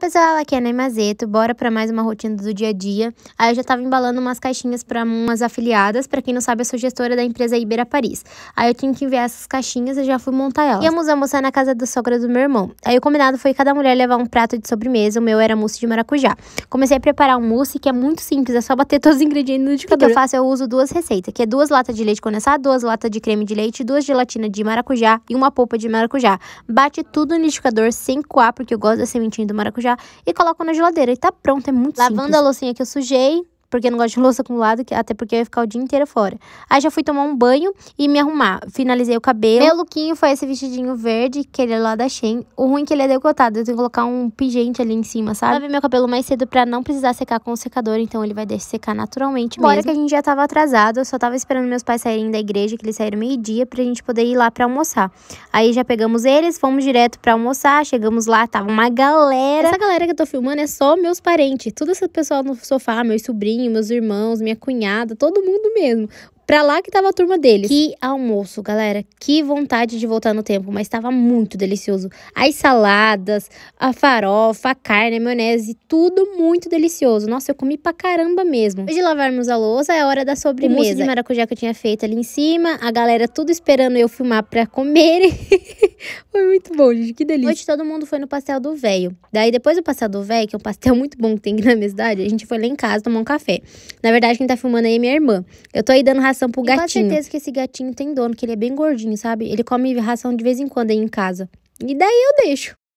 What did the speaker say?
pessoal, aqui é a Neymazeto, bora para mais uma rotina do dia a dia. Aí eu já estava embalando umas caixinhas para umas afiliadas, para quem não sabe, eu sou gestora da empresa Ibera Paris. Aí eu tinha que enviar essas caixinhas e já fui montar elas. Íamos almoçar na casa da sogra do meu irmão. Aí o combinado foi cada mulher levar um prato de sobremesa, o meu era mousse de maracujá. Comecei a preparar um mousse que é muito simples, é só bater todos os ingredientes no liquidificador. O que eu faço, eu uso duas receitas, que é duas latas de leite condensado, duas latas de creme de leite, duas gelatina de maracujá e uma polpa de maracujá. Bate tudo no liquidificador sem coar, porque eu gosto da sementinha do maracujá já e coloco na geladeira. E tá pronto, é muito Lavando simples. Lavando a loucinha que eu sujei, porque eu não gosto de louça acumulada, até porque eu ia ficar o dia inteiro fora. Aí já fui tomar um banho e me arrumar. Finalizei o cabelo. Meu lookinho foi esse vestidinho verde, que ele é lá da Shein. O ruim é que ele é decotado, eu tenho que colocar um pingente ali em cima, sabe? Lavei meu cabelo mais cedo pra não precisar secar com o secador, então ele vai secar naturalmente Bora mesmo. Bora que a gente já tava atrasado, eu só tava esperando meus pais saírem da igreja, que eles saíram meio-dia, pra gente poder ir lá pra almoçar. Aí já pegamos eles, fomos direto pra almoçar, chegamos lá, tava uma galera. Essa galera que eu tô filmando é só meus parentes, tudo esse pessoal no sofá, meus sobrinhos meus irmãos, minha cunhada, todo mundo mesmo. Pra lá que tava a turma deles. Que almoço, galera. Que vontade de voltar no tempo, mas tava muito delicioso. As saladas, a farofa, a carne, a maionese, tudo muito delicioso. Nossa, eu comi pra caramba mesmo. Depois de lavarmos a louça, é hora da sobremesa. O mousse de maracujá que eu tinha feito ali em cima. A galera tudo esperando eu filmar pra comerem. Foi muito bom, gente. Que delícia. Hoje todo mundo foi no pastel do velho. Daí, depois do pastel do velho, que é um pastel muito bom que tem aqui na minha cidade, a gente foi lá em casa tomar um café. Na verdade, quem tá filmando aí é minha irmã. Eu tô aí dando ração pro e gatinho. Com certeza que esse gatinho tem dono, que ele é bem gordinho, sabe? Ele come ração de vez em quando aí em casa. E daí eu deixo.